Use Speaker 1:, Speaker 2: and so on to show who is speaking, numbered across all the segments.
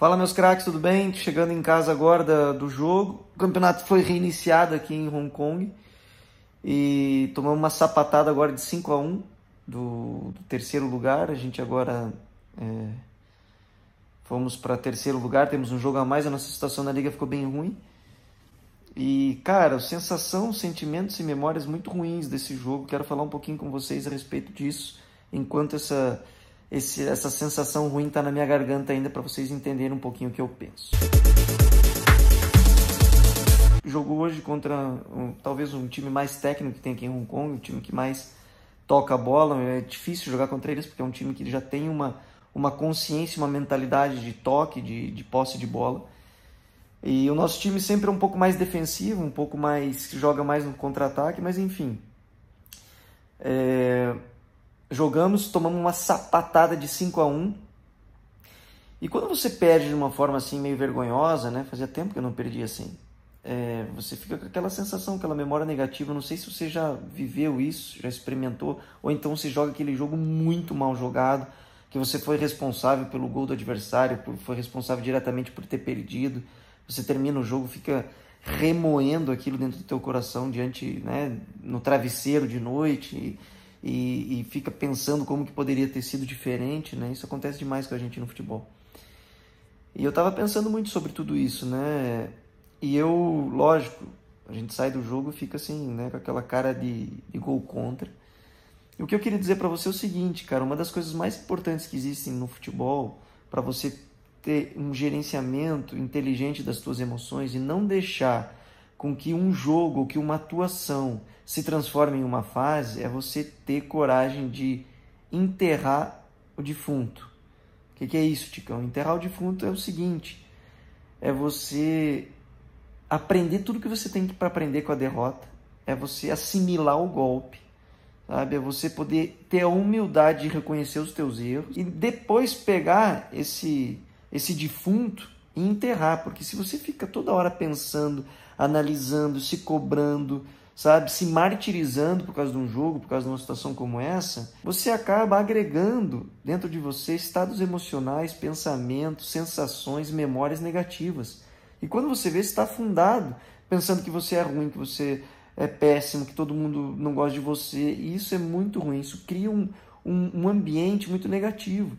Speaker 1: Fala meus craques, tudo bem? Chegando em casa agora da, do jogo. O campeonato foi reiniciado aqui em Hong Kong e tomamos uma sapatada agora de 5 a 1 do, do terceiro lugar. A gente agora é, fomos para terceiro lugar, temos um jogo a mais, a nossa situação na liga ficou bem ruim. E cara, sensação, sentimentos e memórias muito ruins desse jogo. Quero falar um pouquinho com vocês a respeito disso enquanto essa esse, essa sensação ruim está na minha garganta ainda para vocês entenderem um pouquinho o que eu penso. Jogou hoje contra um, talvez um time mais técnico que tem aqui em Hong Kong, um time que mais toca a bola. É difícil jogar contra eles porque é um time que já tem uma, uma consciência, uma mentalidade de toque, de, de posse de bola. E o nosso time sempre é um pouco mais defensivo, um pouco mais. joga mais no contra-ataque, mas enfim. É, jogamos, tomamos uma sapatada de 5 a 1 E quando você perde de uma forma assim meio vergonhosa, né? Fazia tempo que eu não perdi assim. É, você fica com aquela sensação, aquela memória negativa. Não sei se você já viveu isso, já experimentou, ou então se joga aquele jogo muito mal jogado, que você foi responsável pelo gol do adversário, foi responsável diretamente por ter perdido. Você termina o jogo, fica remoendo aquilo dentro do teu coração, diante, né, no travesseiro de noite. E, e, e, fica pensando como que poderia ter sido diferente, né? Isso acontece demais com a gente no futebol. E eu tava pensando muito sobre tudo isso, né? E eu, lógico, a gente sai do jogo e fica assim, né, com aquela cara de, de gol contra. E o que eu queria dizer para você é o seguinte, cara, uma das coisas mais importantes que existem no futebol para você ter um gerenciamento inteligente das suas emoções e não deixar com que um jogo, que uma atuação se transforme em uma fase é você ter coragem de enterrar o defunto. O que, que, é isso, Ticão? Enterrar o defunto é o seguinte: é você aprender tudo que você tem para aprender com a derrota, é você assimilar o golpe, sabe? É você poder ter a humildade de reconhecer os teus erros e depois pegar esse esse defunto e enterrar, porque se você fica toda hora pensando, analisando, se cobrando, sabe, se martirizando por causa de um jogo, por causa de uma situação como essa, você acaba agregando dentro de você estados emocionais, pensamentos, sensações, memórias negativas. E quando você vê, está afundado, pensando que você é ruim, que você é péssimo, que todo mundo não gosta de você. E isso é muito ruim, isso cria um, um, um ambiente muito negativo.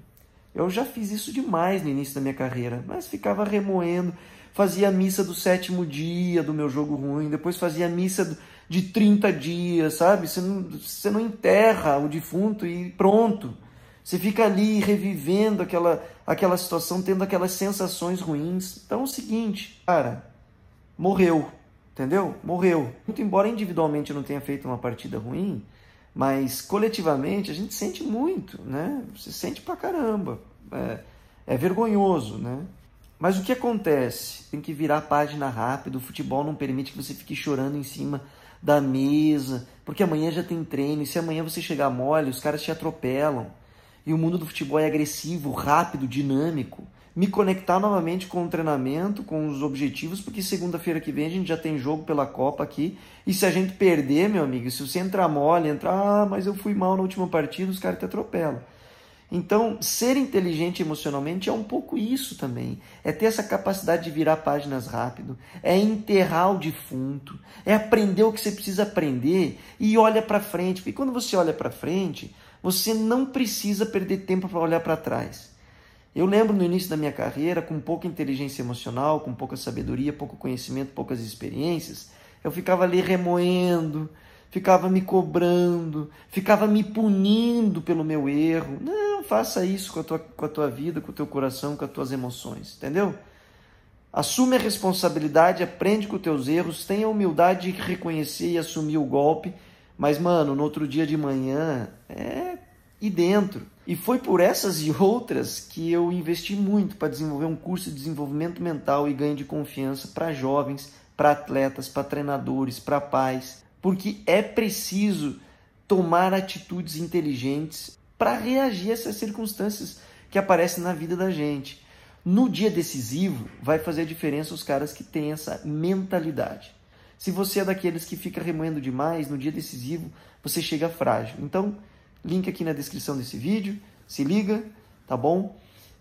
Speaker 1: Eu já fiz isso demais no início da minha carreira, mas ficava remoendo. Fazia a missa do sétimo dia do meu jogo ruim, depois fazia a missa de 30 dias, sabe? Você não, você não enterra o defunto e pronto. Você fica ali revivendo aquela, aquela situação, tendo aquelas sensações ruins. Então é o seguinte, cara, morreu, entendeu? Morreu. Muito embora individualmente eu não tenha feito uma partida ruim, mas coletivamente a gente sente muito, né? Você sente pra caramba. É, é vergonhoso, né? Mas o que acontece? Tem que virar a página rápido. O futebol não permite que você fique chorando em cima da mesa, porque amanhã já tem treino. E se amanhã você chegar mole, os caras te atropelam. E o mundo do futebol é agressivo, rápido, dinâmico me conectar novamente com o treinamento, com os objetivos, porque segunda-feira que vem a gente já tem jogo pela Copa aqui. E se a gente perder, meu amigo, se você entrar mole, entrar, ah, mas eu fui mal na última partida, os caras te atropelam. Então, ser inteligente emocionalmente é um pouco isso também. É ter essa capacidade de virar páginas rápido, é enterrar o defunto, é aprender o que você precisa aprender e olha para frente. Porque quando você olha para frente, você não precisa perder tempo para olhar para trás. Eu lembro no início da minha carreira, com pouca inteligência emocional, com pouca sabedoria, pouco conhecimento, poucas experiências, eu ficava ali remoendo, ficava me cobrando, ficava me punindo pelo meu erro. Não, faça isso com a tua, com a tua vida, com o teu coração, com as tuas emoções, entendeu? Assume a responsabilidade, aprende com os teus erros, tenha a humildade de reconhecer e assumir o golpe. Mas, mano, no outro dia de manhã, é e dentro. E foi por essas e outras que eu investi muito para desenvolver um curso de desenvolvimento mental e ganho de confiança para jovens, para atletas, para treinadores, para pais, porque é preciso tomar atitudes inteligentes para reagir a essas circunstâncias que aparecem na vida da gente. No dia decisivo, vai fazer diferença os caras que têm essa mentalidade. Se você é daqueles que fica remoendo demais, no dia decisivo você chega frágil. Então, link aqui na descrição desse vídeo. Se liga, tá bom?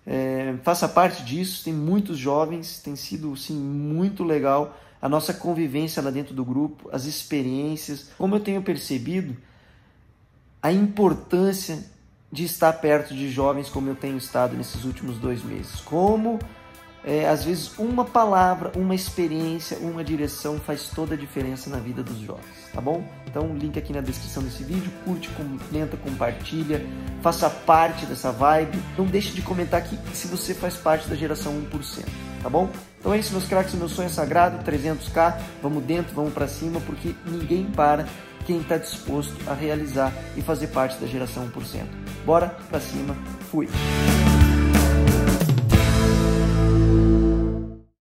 Speaker 1: É, faça parte disso. Tem muitos jovens, tem sido sim muito legal a nossa convivência lá dentro do grupo, as experiências. Como eu tenho percebido, a importância de estar perto de jovens como eu tenho estado nesses últimos dois meses. Como é, às vezes, uma palavra, uma experiência, uma direção faz toda a diferença na vida dos jovens, tá bom? Então, link aqui na descrição desse vídeo, curte, comenta, compartilha, faça parte dessa vibe. Não deixe de comentar aqui se você faz parte da geração 1%, tá bom? Então é isso, meus craques, meu sonho é sagrado, 300k, vamos dentro, vamos para cima, porque ninguém para quem está disposto a realizar e fazer parte da geração 1%. Bora para cima, fui!